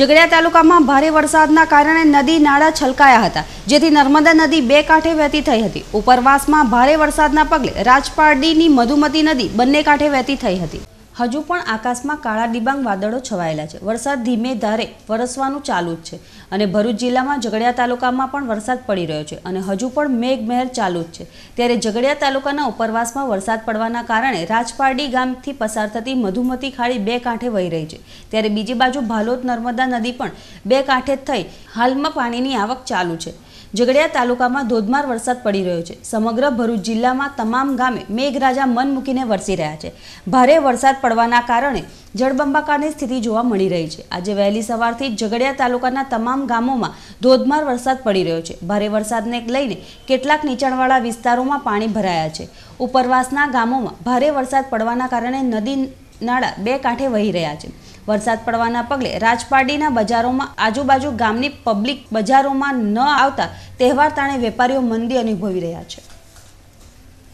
ઝઘડિયા તાલુકામાં ભારે વરસાદના કારણે નદી નાળા છલકાયા હતા જેથી નર્મદા નદી બે કાંઠે વહેતી થઈ હતી ઉપરવાસમાં ભારે વરસાદના પગલે રાજપારડીની મધુમતી નદી બંને કાંઠે વહેતી થઈ હતી હજુ પણ આકાશમાં કાળા ડિબાંગ વાદળો છવાયેલા છે વરસાદ ધીમે ધારે વરસવાનું ચાલુ જ છે અને ભરૂચ જિલ્લામાં ઝઘડિયા તાલુકામાં પણ વરસાદ પડી રહ્યો છે અને હજુ પણ મેઘમહેર ચાલુ જ છે ત્યારે ઝઘડિયા તાલુકાના ઉપરવાસમાં વરસાદ પડવાના કારણે રાજપારડી ગામથી પસાર થતી મધુમતી ખાડી બે કાંઠે વહી રહી છે ત્યારે બીજી બાજુ ભાલોદ નર્મદા નદી પણ બે કાંઠે થઈ હાલમાં પાણીની આવક ચાલુ છે ઝઘડિયા તાલુકામાં ધોધમાર વરસાદ પડી રહ્યો છે સમગ્ર ભરૂચ જિલ્લામાં તમામ ગામે મેઘરાજા મન મૂકીને વરસી રહ્યા છે ભારે વરસાદ પડવાના કારણે જળબંબાકારની સ્થિતિ જોવા મળી રહી છે આજે વહેલી સવારથી ઝઘડિયા તાલુકાના તમામ ગામોમાં ધોધમાર વરસાદ પડી રહ્યો છે ભારે વરસાદને લઈને કેટલાક નીચાણવાળા વિસ્તારોમાં પાણી ભરાયા છે ઉપરવાસના ગામોમાં ભારે વરસાદ પડવાના કારણે નદી નાળા બે કાંઠે વહી રહ્યા છે વરસાદ પડવાના પગલે રાજપાડીના બજારોમાં આજુબાજુ ગામની પબ્લિક બજારોમાં ન આવતા તહેવાર તાણે વેપારીઓ મંદી અનુભવી રહ્યા છે